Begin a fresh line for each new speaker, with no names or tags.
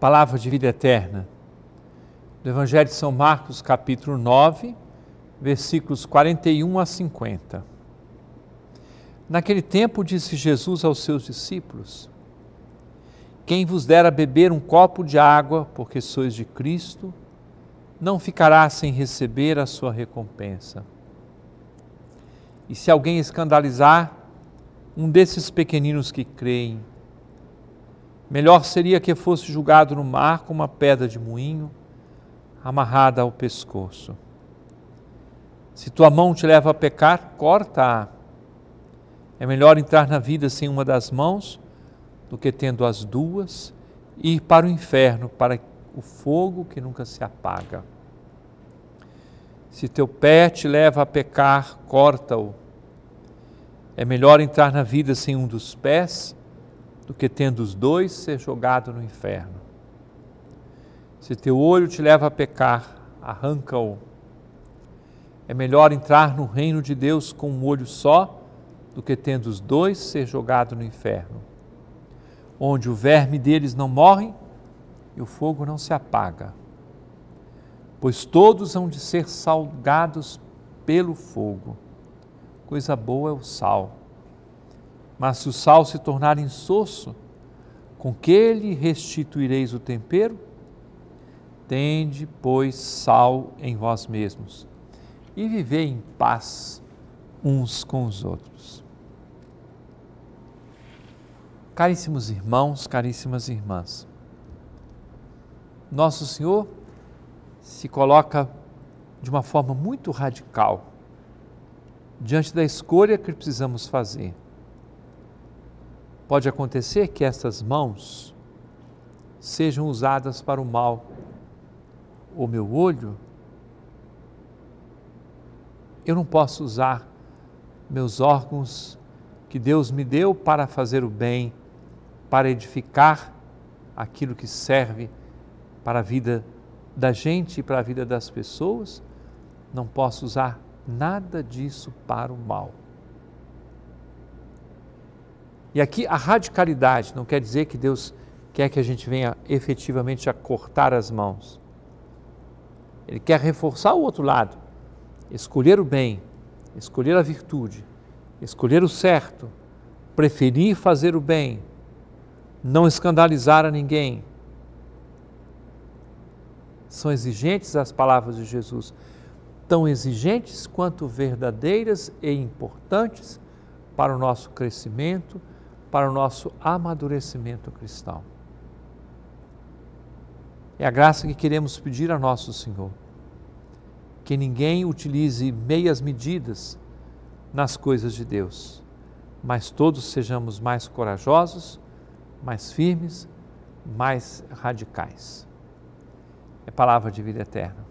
palavra de vida eterna. Do Evangelho de São Marcos, capítulo 9, versículos 41 a 50. Naquele tempo disse Jesus aos seus discípulos: Quem vos dera beber um copo de água, porque sois de Cristo, não ficará sem receber a sua recompensa. E se alguém escandalizar um desses pequeninos que creem, Melhor seria que fosse julgado no mar com uma pedra de moinho amarrada ao pescoço. Se tua mão te leva a pecar, corta-a. É melhor entrar na vida sem uma das mãos do que tendo as duas e ir para o inferno, para o fogo que nunca se apaga. Se teu pé te leva a pecar, corta-o. É melhor entrar na vida sem um dos pés do que tendo os dois ser jogado no inferno. Se teu olho te leva a pecar, arranca-o. É melhor entrar no reino de Deus com um olho só do que tendo os dois ser jogado no inferno, onde o verme deles não morre e o fogo não se apaga. Pois todos hão de ser salgados pelo fogo. Coisa boa é o sal mas se o sal se tornar insosso, com que lhe restituireis o tempero? Tende, pois, sal em vós mesmos e vivei em paz uns com os outros. Caríssimos irmãos, caríssimas irmãs, Nosso Senhor se coloca de uma forma muito radical diante da escolha que precisamos fazer Pode acontecer que essas mãos sejam usadas para o mal. O meu olho, eu não posso usar meus órgãos que Deus me deu para fazer o bem, para edificar aquilo que serve para a vida da gente e para a vida das pessoas, não posso usar nada disso para o mal. E aqui a radicalidade não quer dizer que Deus quer que a gente venha efetivamente a cortar as mãos. Ele quer reforçar o outro lado, escolher o bem, escolher a virtude, escolher o certo, preferir fazer o bem, não escandalizar a ninguém. São exigentes as palavras de Jesus, tão exigentes quanto verdadeiras e importantes para o nosso crescimento para o nosso amadurecimento cristão. É a graça que queremos pedir a nosso Senhor. Que ninguém utilize meias medidas nas coisas de Deus, mas todos sejamos mais corajosos, mais firmes, mais radicais. É palavra de vida eterna.